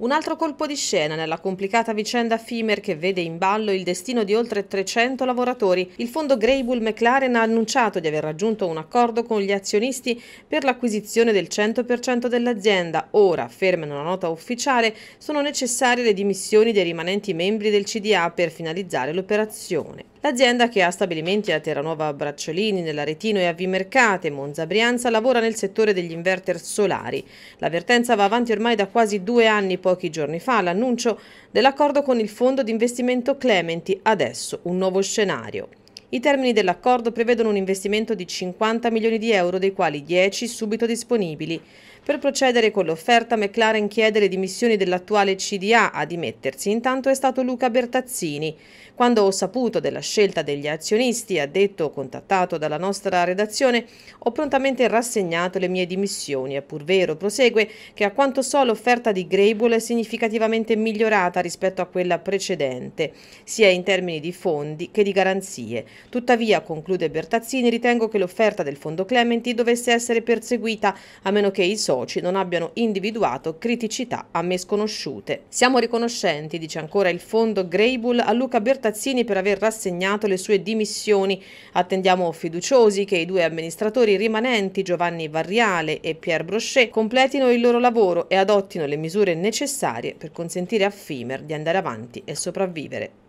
Un altro colpo di scena nella complicata vicenda Fimer che vede in ballo il destino di oltre 300 lavoratori. Il fondo Greybull McLaren ha annunciato di aver raggiunto un accordo con gli azionisti per l'acquisizione del 100% dell'azienda. Ora, ferma in una nota ufficiale, sono necessarie le dimissioni dei rimanenti membri del CDA per finalizzare l'operazione. L'azienda che ha stabilimenti a Terranova Bracciolini, nell'Aretino e a Vimercate, Monza Brianza, lavora nel settore degli inverter solari. L'avvertenza va avanti ormai da quasi due anni, pochi giorni fa, l'annuncio dell'accordo con il fondo di investimento Clementi, adesso un nuovo scenario. I termini dell'accordo prevedono un investimento di 50 milioni di euro, dei quali 10 subito disponibili. Per procedere con l'offerta McLaren chiede le dimissioni dell'attuale CDA a dimettersi, intanto è stato Luca Bertazzini. Quando ho saputo della scelta degli azionisti, ha detto contattato dalla nostra redazione, ho prontamente rassegnato le mie dimissioni. È pur vero, prosegue, che a quanto so l'offerta di Grable è significativamente migliorata rispetto a quella precedente, sia in termini di fondi che di garanzie. Tuttavia, conclude Bertazzini, ritengo che l'offerta del fondo Clementi dovesse essere perseguita, a meno che il soci non abbiano individuato criticità a me sconosciute. Siamo riconoscenti, dice ancora il fondo Greybull, a Luca Bertazzini per aver rassegnato le sue dimissioni. Attendiamo fiduciosi che i due amministratori rimanenti, Giovanni Varriale e Pierre Brochet, completino il loro lavoro e adottino le misure necessarie per consentire a Fimer di andare avanti e sopravvivere.